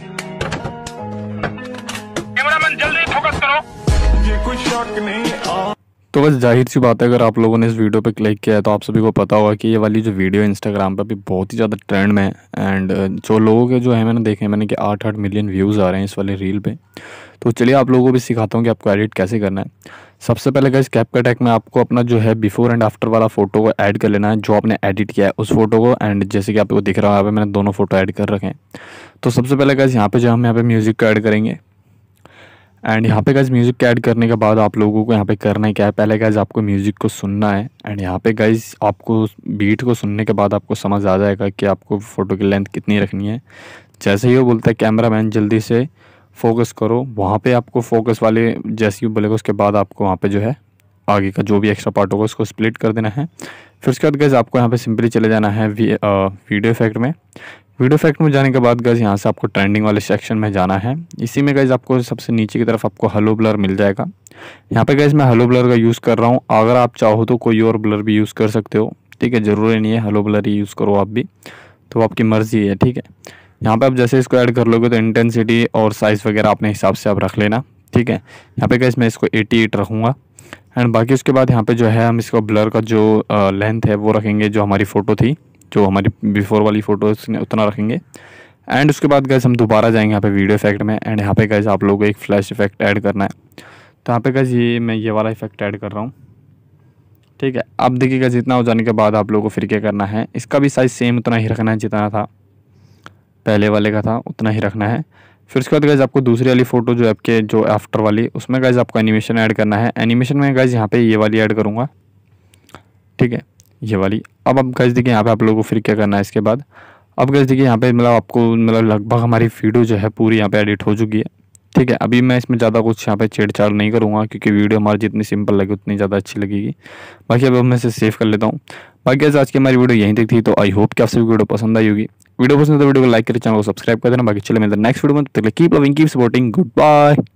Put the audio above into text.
cameraman जल्दी focus करो ये कोई शक नहीं आ तो बस जाहिर सी बात है अगर आप लोगों ने इस वीडियो पे क्लिक किया है तो आप सभी को पता होगा कि ये वाली जो वीडियो इंस्टाग्राम पे अभी बहुत ही ज़्यादा ट्रेंड में है एंड uh, जो लोगों के जो है मैंने देखे मैंने कि आठ आठ मिलियन व्यूज़ आ रहे हैं इस वाले रील पे तो चलिए आप लोगों को भी सिखाता हूँ कि आपको एडिट कैसे करना है सबसे पहले का इस कैप कटैक में आपको अपना जो है बिफोर एंड आफ्टर वाला फ़ोटो को ऐड कर लेना है जो आपने एडिट किया है उस फोटो को एंड जैसे कि आपको दिख रहा है यहाँ पर मैंने दोनों फ़ोटो ऐड कर रखे हैं तो सबसे पहले इस यहाँ पर जो हम यहाँ पर म्यूज़िक को ऐड करेंगे एंड यहाँ पे गाइज म्यूज़िक ऐड करने के बाद आप लोगों को यहाँ पे करना है क्या है पहले गाइज आपको म्यूज़िक को सुनना है एंड यहाँ पे गाइज आपको बीट को सुनने के बाद आपको समझ आ जाएगा कि आपको फ़ोटो की लेंथ कितनी रखनी है जैसे ही वो बोलता है कैमरा मैन जल्दी से फोकस करो वहाँ पे आपको फोकस वाले जैसे ही बोलेगा उसके बाद आपको वहाँ पे जो है आगे का जो भी एक्स्ट्रा पार्ट होगा उसको स्प्लिट कर देना है फिर उसके बाद गैस आपको यहाँ पे सिंपली चले जाना है वी, आ, वीडियो इफेक्ट में वीडियो इफेक्ट में जाने के बाद गज़ यहाँ से आपको ट्रेंडिंग वाले सेक्शन में जाना है इसी में गज़ आपको सबसे नीचे की तरफ आपको हलो ब्लर मिल जाएगा यहाँ पे गज़ मैं हलो ब्लर का यूज़ कर रहा हूँ अगर आप चाहो तो कोई और ब्लर भी यूज़ कर सकते हो ठीक है ज़रूरी नहीं है हलो ब्लर ही यूज़ करो आप भी तो आपकी मर्ज़ी है ठीक है यहाँ पर आप जैसे इसको ऐड कर लोगे तो इंटेंसिटी और साइज़ वगैरह अपने हिसाब से आप रख लेना ठीक है यहाँ पे गैस मैं इसको एटी रखूँगा एंड बाकी उसके बाद यहाँ पे जो है हम इसको ब्लर का जो लेंथ है वो रखेंगे जो हमारी फ़ोटो थी जो हमारी बिफोर वाली फ़ोटो उतना रखेंगे एंड उसके बाद गैस हम दोबारा जाएंगे यहाँ पे वीडियो इफेक्ट में एंड यहाँ पे गैस आप लोगों को एक फ्लैश इफेक्ट ऐड करना है तो यहाँ पे गैस ये मैं ये वाला इफेक्ट ऐड कर रहा हूँ ठीक है अब देखिएगा जितना हो जाने के बाद आप लोगों को फिर क्या करना है इसका भी साइज़ सेम उतना ही रखना है जितना था पहले वाले का था उतना ही रखना है फिर उसके बाद गैस आपको दूसरी वाली फ़ोटो जो आपके जो आफ्टर वाली उसमें गैस आपको एनिमेशन ऐड करना है एनिमेशन में गैस यहाँ पर ये वाली ऐड करूँगा ठीक है ये वाली अब आप गैस देखिए यहाँ पे आप लोगों को फिर क्या करना है इसके बाद अब गैस देखिए यहाँ पे मतलब आपको मतलब लगभग हमारी वीडियो जो है पूरी यहाँ पे एडिट हो चुकी है ठीक है अभी मैं इसमें ज़्यादा कुछ यहाँ पे छेड़छाड़ नहीं करूँगा क्योंकि वीडियो हमारी जितनी सिंपल लगी उतनी ज़्यादा अच्छी लगेगी बाकी अब मैं इसे सेव कर लेता हूँ बाकी आज की हमारी वीडियो यहीं तक थी तो आई होप कि आप सभी वीडियो पसंद आई होगी वीडियो पसंद तो वीडियो को लाइक करें चैनल को सब्सक्राइब कर देना बाकी चले मेरे नेक्स्ट वीडियो में तो keep loving keep supporting good bye